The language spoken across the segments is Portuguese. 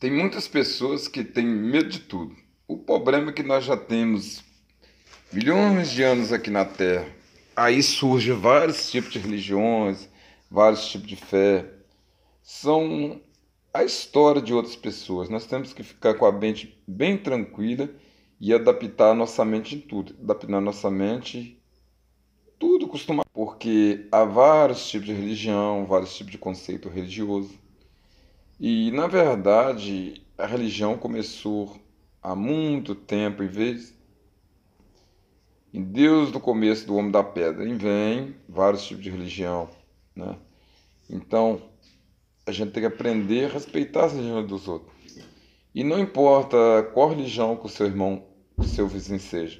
Tem muitas pessoas que têm medo de tudo. O problema é que nós já temos milhões de anos aqui na Terra. Aí surgem vários tipos de religiões, vários tipos de fé. São a história de outras pessoas. Nós temos que ficar com a mente bem tranquila e adaptar a nossa mente em tudo. Adaptar a nossa mente tudo costuma porque há vários tipos de religião, vários tipos de conceito religioso. E na verdade, a religião começou há muito tempo em vez em Deus do começo do homem da pedra. E vem vários tipos de religião, né? Então, a gente tem que aprender a respeitar as religiões dos outros. E não importa qual religião que o seu irmão, o seu vizinho seja.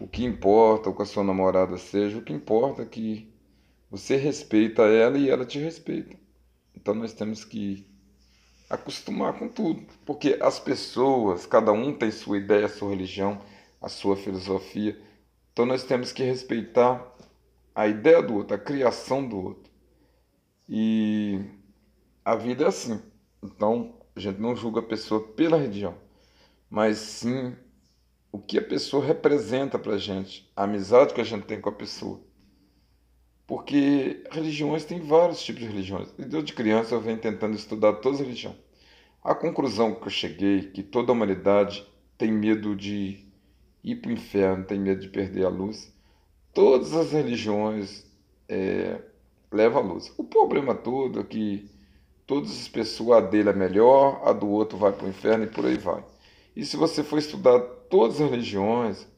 O que importa, ou que a sua namorada seja, o que importa é que você respeita ela e ela te respeita. Então nós temos que acostumar com tudo, porque as pessoas, cada um tem sua ideia, sua religião, a sua filosofia. Então nós temos que respeitar a ideia do outro, a criação do outro. E a vida é assim. Então a gente não julga a pessoa pela religião, mas sim o que a pessoa representa para a gente, a amizade que a gente tem com a pessoa. Porque religiões têm vários tipos de religiões. E desde criança eu venho tentando estudar todas as religiões. A conclusão que eu cheguei é que toda a humanidade tem medo de ir para o inferno, tem medo de perder a luz. Todas as religiões é, levam à luz. O problema todo é que todas as pessoas, a dele é melhor, a do outro vai para o inferno e por aí vai. E se você for estudar todas as religiões,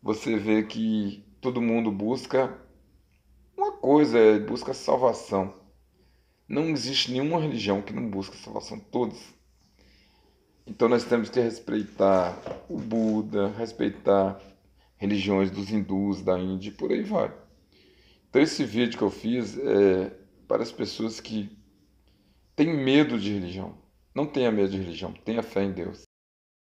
você vê que todo mundo busca coisa é busca salvação. Não existe nenhuma religião que não busca salvação, todas. Então nós temos que respeitar o Buda, respeitar religiões dos hindus, da Índia e por aí vai. Então esse vídeo que eu fiz é para as pessoas que têm medo de religião. Não tenha medo de religião, tenha fé em Deus.